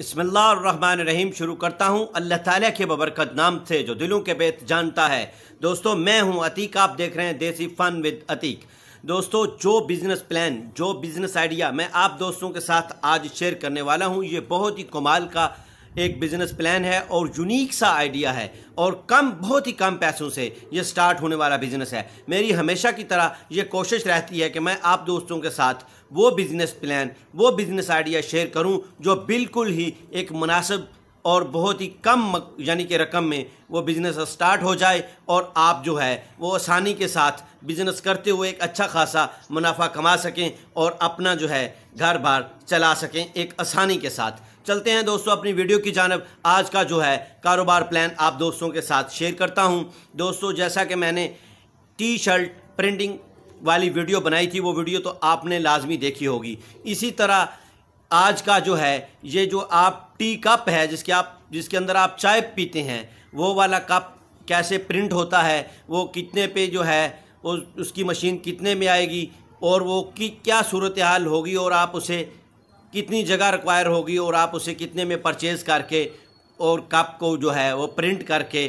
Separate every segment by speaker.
Speaker 1: बसमिल्लामान रहीम शुरू करता हूँ अल्लाह ताला के बबरकत नाम से जो दिलों के बेत जानता है दोस्तों मैं हूँ अतीक आप देख रहे हैं देसी फन विद अतीक दोस्तों जो बिज़नेस प्लान जो बिज़नेस आइडिया मैं आप दोस्तों के साथ आज शेयर करने वाला हूँ ये बहुत ही कमाल का एक बिजनेस प्लान है और यूनिक सा आइडिया है और कम बहुत ही कम पैसों से ये स्टार्ट होने वाला बिजनेस है मेरी हमेशा की तरह ये कोशिश रहती है कि मैं आप दोस्तों के साथ वो बिजनेस प्लान वो बिजनेस आइडिया शेयर करूं जो बिल्कुल ही एक मुनासिब और बहुत ही कम यानी कि रकम में वो बिज़नेस स्टार्ट हो जाए और आप जो है वो आसानी के साथ बिज़नेस करते हुए एक अच्छा खासा मुनाफा कमा सकें और अपना जो है घर बार चला सकें एक आसानी के साथ चलते हैं दोस्तों अपनी वीडियो की जानब आज का जो है कारोबार प्लान आप दोस्तों के साथ शेयर करता हूँ दोस्तों जैसा कि मैंने टी शर्ट प्रिंटिंग वाली वीडियो बनाई थी वो वीडियो तो आपने लाजमी देखी होगी इसी तरह आज का जो है ये जो आप टी कप है जिसके आप जिसके अंदर आप चाय पीते हैं वो वाला कप कैसे प्रिंट होता है वो कितने पे जो है वो उसकी मशीन कितने में आएगी और वो की क्या सूरत हाल होगी और आप उसे कितनी जगह रिक्वायर होगी और आप उसे कितने में परचेज़ करके और कप को जो है वो प्रिंट करके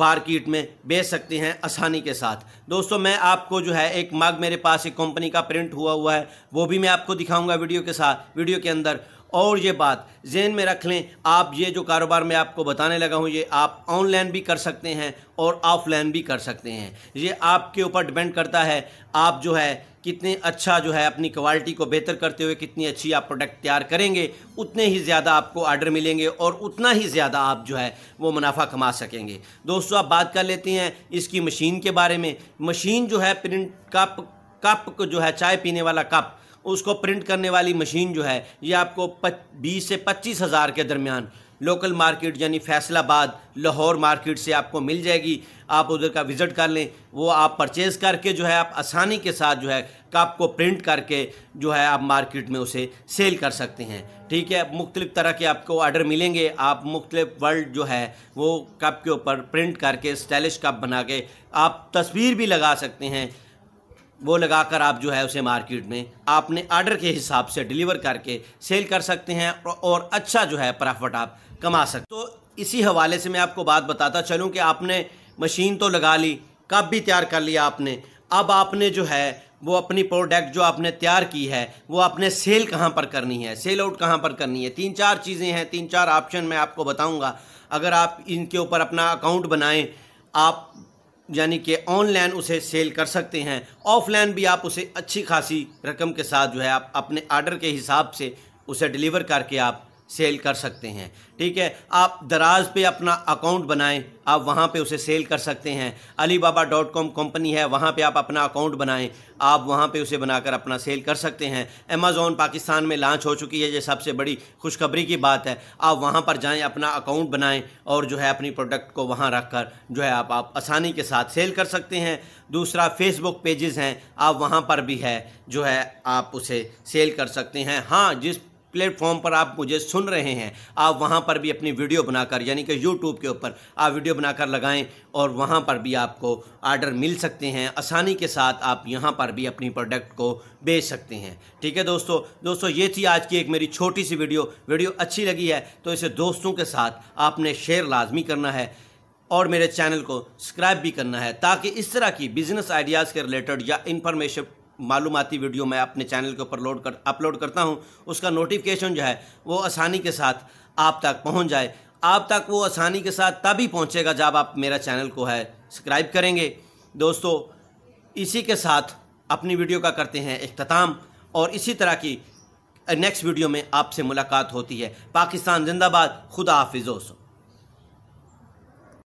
Speaker 1: मार्किट में बेच सकते हैं आसानी के साथ दोस्तों मैं आपको जो है एक मग मेरे पास एक कंपनी का प्रिंट हुआ हुआ है वो भी मैं आपको दिखाऊंगा वीडियो के साथ वीडियो के अंदर और ये बात जहन में रख लें आप ये जो कारोबार मैं आपको बताने लगा हूँ ये आप ऑनलाइन भी कर सकते हैं और ऑफलाइन भी कर सकते हैं ये आपके ऊपर डिपेंड करता है आप जो है कितने अच्छा जो है अपनी क्वालिटी को बेहतर करते हुए कितनी अच्छी आप प्रोडक्ट तैयार करेंगे उतने ही ज़्यादा आपको आर्डर मिलेंगे और उतना ही ज़्यादा आप जो है वो मुनाफा कमा सकेंगे दोस्तों आप बात कर लेते हैं इसकी मशीन के बारे में मशीन जो है प्रिंट कप कप जो है चाय पीने वाला कप उसको प्रिंट करने वाली मशीन जो है ये आपको बीस से पच्चीस हज़ार के दरमियान लोकल मार्केट यानी फैसलाबाद लाहौर मार्केट से आपको मिल जाएगी आप उधर का विज़िट कर लें वो आप परचेज़ करके जो है आप आसानी के साथ जो है कप को प्रिंट करके जो है आप मार्केट में उसे सेल कर सकते हैं ठीक है मुख्तलिफ़ तरह के आपको ऑर्डर मिलेंगे आप मुख्तलिफ वर्ल्ड जो है वो कप के ऊपर प्रिंट करके स्टाइलिश कप बना के आप तस्वीर भी लगा सकते हैं वो लगाकर आप जो है उसे मार्केट में आपने आर्डर के हिसाब से डिलीवर करके सेल कर सकते हैं और अच्छा जो है प्रॉफिट आप कमा सकते तो इसी हवाले से मैं आपको बात बताता चलूँ कि आपने मशीन तो लगा ली कब भी तैयार कर लिया आपने अब आपने जो है वो अपनी प्रोडक्ट जो आपने तैयार की है वो आपने सेल कहाँ पर करनी है सेल आउट कहाँ पर करनी है तीन चार चीज़ें हैं तीन चार ऑप्शन मैं आपको बताऊँगा अगर आप इनके ऊपर अपना अकाउंट बनाएं आप यानी कि ऑनलाइन उसे सेल कर सकते हैं ऑफलाइन भी आप उसे अच्छी खासी रकम के साथ जो है आप अपने आर्डर के हिसाब से उसे डिलीवर करके आप सेल कर सकते हैं ठीक है आप दराज पे अपना अकाउंट बनाएं आप वहाँ पे उसे सेल कर सकते हैं Alibaba dot com company है वहाँ पे आप अपना अकाउंट बनाएं आप वहाँ पे उसे बनाकर अपना सेल कर सकते हैं अमेज़ोन पाकिस्तान में लॉन्च हो चुकी है ये सबसे बड़ी खुशखबरी की बात है आप वहाँ पर जाएँ अपना अकाउंट बनाएँ और जो है अपनी प्रोडक्ट को वहाँ रख कर जो है आप, आप आसानी के साथ सेल कर सकते हैं दूसरा फेसबुक पेजेस हैं आप वहाँ पर भी है जो है आप उसे सेल कर सकते हैं हाँ जिस प्लेटफॉर्म पर आप मुझे सुन रहे हैं आप वहाँ पर भी अपनी वीडियो बनाकर यानी कि यूट्यूब के ऊपर आप वीडियो बनाकर लगाएं और वहाँ पर भी आपको आर्डर मिल सकते हैं आसानी के साथ आप यहाँ पर भी अपनी प्रोडक्ट को बेच सकते हैं ठीक है दोस्तों दोस्तों ये थी आज की एक मेरी छोटी सी वीडियो वीडियो अच्छी लगी है तो इसे दोस्तों के साथ आपने शेयर लाजमी करना है और मेरे चैनल को सब्सक्राइब भी करना है ताकि इस तरह की बिज़नेस आइडियाज़ के रिलेटेड या इन्फॉर्मेशन मालूमती वीडियो मैं अपने चैनल के ऊपर लोड कर अपलोड करता हूँ उसका नोटिफिकेशन जो है वो आसानी के साथ आप तक पहुँच जाए आप तक वो आसानी के साथ तभी पहुँचेगा जब आप मेरा चैनल को है सब्सक्राइब करेंगे दोस्तों इसी के साथ अपनी वीडियो का करते हैं अख्ताम और इसी तरह की नेक्स्ट वीडियो में आपसे मुलाकात होती है पाकिस्तान जिंदाबाद खुदा हाफिज दोस्तों